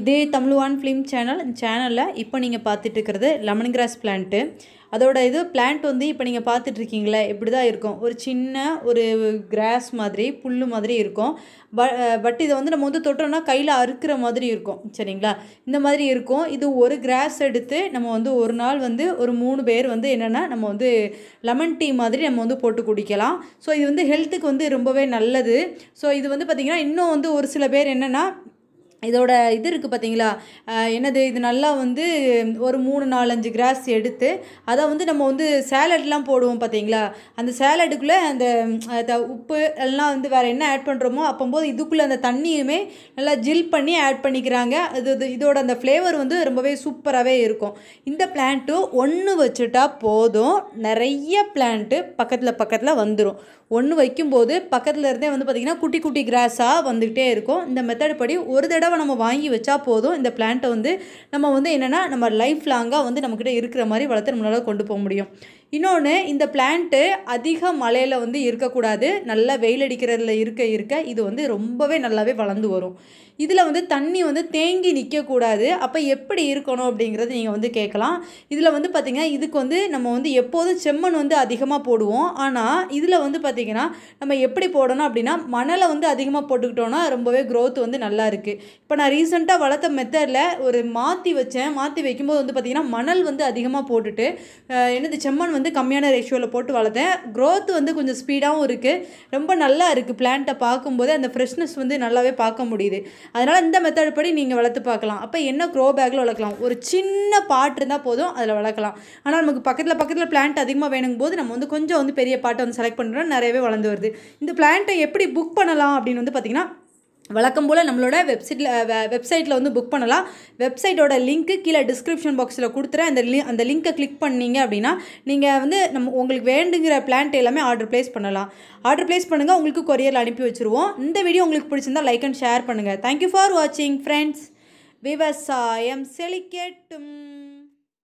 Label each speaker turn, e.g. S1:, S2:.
S1: இது தமிழ்வான் film channel இந்த சேனலில் இப்போ நீங்கள் பார்த்துட்டு இருக்கிறது லெமன் கிராஸ் பிளான்ட்டு அதோட இது பிளான்ட் வந்து இப்போ நீங்கள் பார்த்துட்ருக்கீங்களே இப்படி தான் இருக்கும் ஒரு சின்ன ஒரு கிராஸ் மாதிரி புல் மாதிரி இருக்கும் ப பட் இதை வந்து நம்ம வந்து தொட்டோம்னா கையில் அறுக்கிற மாதிரி இருக்கும் சரிங்களா இந்த மாதிரி இருக்கும் இது ஒரு கிராஸ் எடுத்து நம்ம வந்து ஒரு நாள் வந்து ஒரு மூணு பேர் வந்து என்னென்னா நம்ம வந்து லெமன் டீ மாதிரி நம்ம வந்து போட்டு குடிக்கலாம் ஸோ இது வந்து ஹெல்த்துக்கு வந்து ரொம்பவே நல்லது ஸோ இது வந்து பார்த்திங்கன்னா இன்னும் வந்து ஒரு சில பேர் என்னென்னா இதோட இது இருக்குது பார்த்தீங்களா என்னது இது நல்லா வந்து ஒரு மூணு நாலஞ்சு கிராஸ் எடுத்து அதை வந்து நம்ம வந்து சேலட்லாம் போடுவோம் பார்த்தீங்களா அந்த சேலடுக்குள்ளே அந்த உப்பு எல்லாம் வந்து வேறு என்ன ஆட் பண்ணுறோமோ அப்போம்போது இதுக்குள்ளே அந்த தண்ணியுமே நல்லா ஜில் பண்ணி ஆட் பண்ணிக்கிறாங்க இது இதோட அந்த ஃப்ளேவர் வந்து ரொம்பவே சூப்பராகவே இருக்கும் இந்த பிளான்ட்டு ஒன்று வச்சுட்டா போதும் நிறைய பிளான்ட்டு பக்கத்தில் பக்கத்தில் வந்துடும் ஒன்று வைக்கும்போது பக்கத்தில் இருந்தே வந்து பார்த்திங்கன்னா குட்டி குட்டி கிராஸாக வந்துக்கிட்டே இருக்கும் இந்த மெத்தட் படி ஒரு தடவை தடவை நம்ம வாங்கி வச்சா போதும் இந்த பிளான்ட்டை வந்து நம்ம வந்து என்னென்னா நம்ம லைஃப் லாங்காக வந்து நம்மக்கிட்ட இருக்கிற மாதிரி வளர்த்து நம்மளால் கொண்டு போக முடியும் இன்னொன்று இந்த பிளான்ட்டு அதிக மழையில் வந்து இருக்கக்கூடாது நல்லா வெயில் அடிக்கிறதுல இருக்க இருக்க இது வந்து ரொம்பவே நல்லாவே வளர்ந்து வரும் இதில் வந்து தண்ணி வந்து தேங்கி நிற்கக்கூடாது அப்போ எப்படி இருக்கணும் அப்படிங்கிறத நீங்கள் வந்து கேட்கலாம் இதில் வந்து பார்த்திங்கன்னா இதுக்கு வந்து நம்ம வந்து எப்போதும் செம்மண் வந்து அதிகமாக போடுவோம் ஆனால் இதில் வந்து பார்த்திங்கன்னா நம்ம எப்படி போடணும் அப்படின்னா மணலை வந்து அதிகமாக போட்டுக்கிட்டோன்னா ரொம்பவே க்ரோத் வந்து நல்லா இருக்குது இப்போ நான் ரீசெண்டாக வளர்த்த மெத்தடில் ஒரு மாற்றி வச்சேன் மாற்றி வைக்கும்போது வந்து பார்த்திங்கன்னா மணல் வந்து அதிகமாக போட்டுட்டு என்னது செம்மண் வந்து வந்து கம்மியான ரேஷியோவில் போட்டு வளர்த்தேன் க்ரோத் வந்து கொஞ்சம் ஸ்பீடாகவும் இருக்குது ரொம்ப நல்லா இருக்குது பிளான்ட்டை பார்க்கும்போது அந்த ஃப்ரெஷ்னஸ் வந்து நல்லாவே பார்க்க முடியுது அதனால் இந்த மெத்தட் படி நீங்கள் வளர்த்து பார்க்கலாம் அப்போ என்ன க்ரோ பேக்கில் வளர்க்கலாம் ஒரு சின்ன பாட்டு இருந்தால் போதும் அதில் வளர்க்கலாம் ஆனால் நமக்கு பக்கத்தில் பக்கத்தில் பிளான்ட் அதிகமாக வேணுங்கும் போது நம்ம வந்து கொஞ்சம் வந்து பெரிய பாட்டை வந்து செலக்ட் பண்ணுறோம் நிறையவே வளர்ந்து வருது இந்த பிளான்ட்டை எப்படி புக் பண்ணலாம் அப்படின்னு வந்து பார்த்திங்கன்னா வழக்கம் போல் நம்மளோட வெப்சைட்டில் வெப்சைட்டில் வந்து புக் பண்ணலாம் வெப்சைட்டோட லிங்க்கு கீழே டிஸ்கிரிப்ஷன் பாக்ஸில் கொடுத்துறேன் அந்த லி அந்த லிங்க்கை கிளிக் பண்ணிங்க அப்படின்னா நீங்கள் வந்து நம்ம உங்களுக்கு வேண்டுங்கிற பிளான்ட் எல்லாமே ஆர்டர் ப்ளேஸ் பண்ணலாம் ஆர்டர் ப்ளேஸ் பண்ணுங்கள் உங்களுக்கு கொரியரில் அனுப்பி வச்சுருவோம் இந்த வீடியோ உங்களுக்கு பிடிச்சிருந்தால் லைக் அண்ட் ஷேர் பண்ணுங்கள் தேங்க்யூ ஃபார் வாட்சிங் ஃப்ரெண்ட்ஸ் விவசாயம் செலிக்கேட்டும்